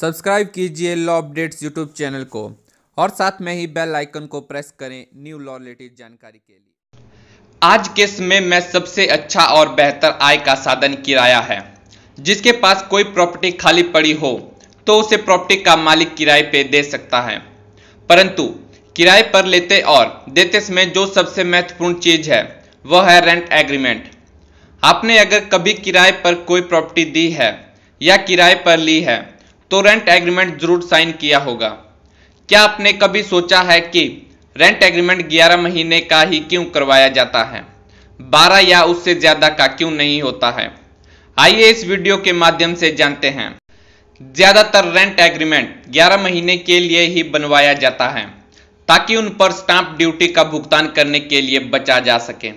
subscribe कीजिए law updates YouTube channel को और साथ में ही बेल आइकन को प्रेस करें न्यू लॉ रिलेटेड जानकारी के लिए आज के समय में सबसे अच्छा और बेहतर आय का साधन किराया है जिसके पास कोई प्रॉपर्टी खाली पड़ी हो तो उसे प्रॉपर्टी का मालिक किराए पे दे सकता है परंतु किराए पर लेते और देते समय जो सबसे महत्वपूर्ण चीज है वह है रेंट एग्रीमेंट आपने अगर कभी किराए पर कोई प्रॉपर्टी दी है या किराए पर ली है तो रेंट एग्रीमेंट जरूर साइन किया होगा क्या आपने कभी सोचा है कि रेंट एग्रीमेंट 11 महीने का ही क्यों करवाया जाता है 12 या उससे ज़्यादा का क्यों नहीं होता है आइए इस वीडियो के माध्यम से जानते हैं ज़्यादातर रेंट एग्रीमेंट 11 महीने के लिए ही बनवाया जाता है ताकि उन पर स्टाम्प ड्यूटी का भुगतान करने के लिए बचा जा सके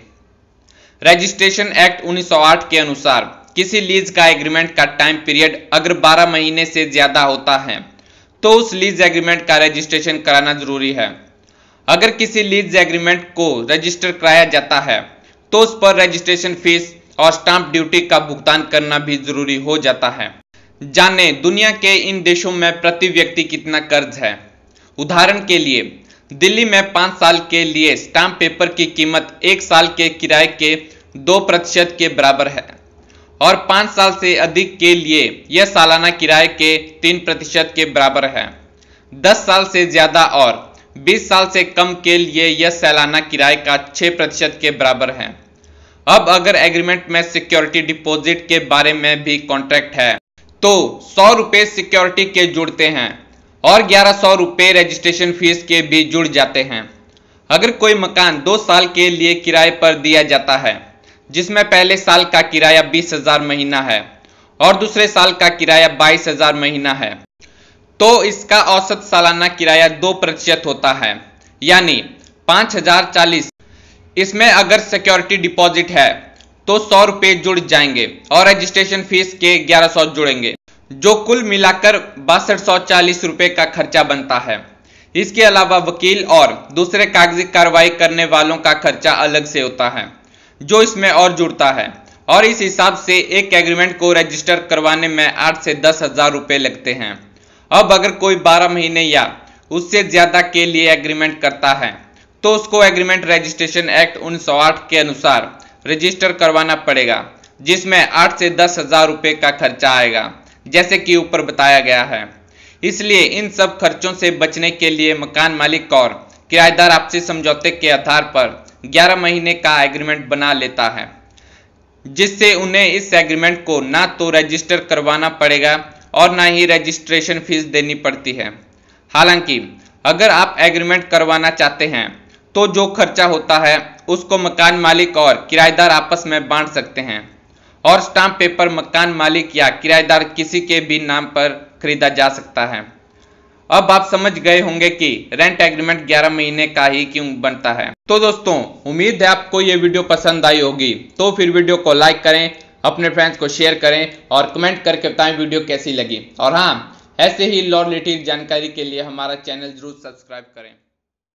रजिस्ट्रेशन एक्ट 1908 के अनुसार किसी लीज का एग्रीमेंट का टाइम पीरियड अगर 12 महीने से ज़्यादा होता है तो उस लीज एग्रीमेंट का रजिस्ट्रेशन कराना जरूरी है अगर किसी लीज एग्रीमेंट को रजिस्टर कराया जाता है तो उस पर रजिस्ट्रेशन फीस और स्टाम्प ड्यूटी का भुगतान करना भी जरूरी हो जाता है जाने दुनिया के इन देशों में प्रति व्यक्ति कितना कर्ज है उदाहरण के लिए दिल्ली में पांच साल के लिए स्टाम्प पेपर की कीमत एक साल के किराए के दो प्रतिशत के बराबर है और पाँच साल से अधिक के लिए यह सालाना किराए के तीन प्रतिशत के बराबर है दस साल से ज़्यादा और बीस साल से कम के लिए यह सालाना किराए का छह प्रतिशत के बराबर है अब अगर एग्रीमेंट में सिक्योरिटी डिपॉजिट के बारे में भी कॉन्ट्रैक्ट है तो सौ रुपये सिक्योरिटी के जुड़ते हैं और ग्यारह सौ रुपये रजिस्ट्रेशन फीस के भी जुड़ जाते हैं अगर कोई मकान दो साल के लिए किराए पर दिया जाता है जिसमें पहले साल का किराया बीस हजार महीना है और दूसरे साल का किराया बाईस हजार महीना है तो इसका औसत सालाना किराया दो प्रतिशत होता है यानी पाँच हजार चालीस इसमें अगर सिक्योरिटी डिपॉजिट है तो सौ रुपये जुड़ जाएंगे और रजिस्ट्रेशन फीस के ग्यारह सौ जुड़ेंगे जो कुल मिलाकर बासठ सौ चालीस रुपये का खर्चा बनता है इसके अलावा वकील और दूसरे कागजी कार्रवाई करने वालों का खर्चा अलग से होता है जो इसमें और जुड़ता है और इस हिसाब से एक एग्रीमेंट को रजिस्टर करवाने में आठ से दस हज़ार रुपये लगते हैं अब अगर कोई बारह महीने या उससे ज़्यादा के लिए एग्रीमेंट करता है तो उसको एग्रीमेंट रजिस्ट्रेशन एक्ट उन्नीस के अनुसार रजिस्टर करवाना पड़ेगा जिसमें आठ से दस हज़ार रुपये का खर्चा आएगा जैसे कि ऊपर बताया गया है इसलिए इन सब खर्चों से बचने के लिए मकान मालिक और किराएदार आपसी समझौते के आधार पर 11 महीने का एग्रीमेंट बना लेता है जिससे उन्हें इस एग्रीमेंट को ना तो रजिस्टर करवाना पड़ेगा और ना ही रजिस्ट्रेशन फीस देनी पड़ती है हालांकि अगर आप एग्रीमेंट करवाना चाहते हैं तो जो खर्चा होता है उसको मकान मालिक और किराएदार आपस में बांट सकते हैं और स्टाम्प पेपर मकान मालिक या किराएदार किसी के भी नाम पर खरीदा जा सकता है अब आप समझ गए होंगे कि रेंट एग्रीमेंट 11 महीने का ही क्यों बनता है तो दोस्तों उम्मीद है आपको ये वीडियो पसंद आई होगी तो फिर वीडियो को लाइक करें अपने फ्रेंड्स को शेयर करें और कमेंट करके बताएं वीडियो कैसी लगी और हाँ ऐसे ही लॉर लिटी जानकारी के लिए हमारा चैनल जरूर सब्सक्राइब करें